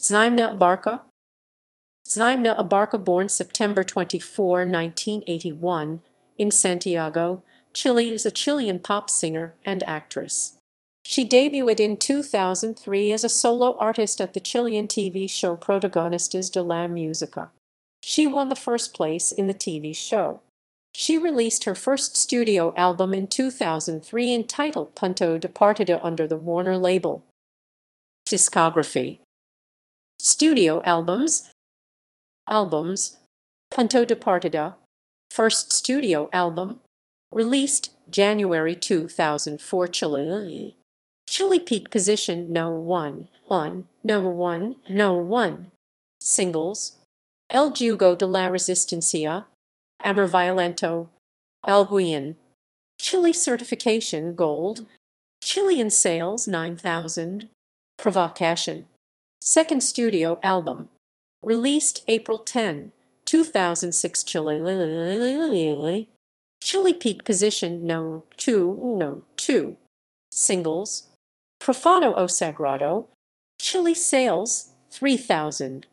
Zymna Abarka. Zymna Abarka, born September 24, 1981, in Santiago, Chile is a Chilean pop singer and actress. She debuted in 2003 as a solo artist at the Chilean TV show Protagonistas de la Música. She won the first place in the TV show. She released her first studio album in 2003 entitled Punto de Partida under the Warner label. Discography studio albums, albums, Punto de Partida, first studio album, released January 2004 Chile. Chile peak position no 1, 1, no 1, no 1. Singles, El Jugo de la Resistencia, Amor Violento, El Guian. Chile certification gold. Chilean sales 9,000. Provocation second studio album, released April 10, 2006 Chili, Chile Peak Position No. 2, No. 2. Singles, Profano O Sagrado, Chili Sales, 3,000.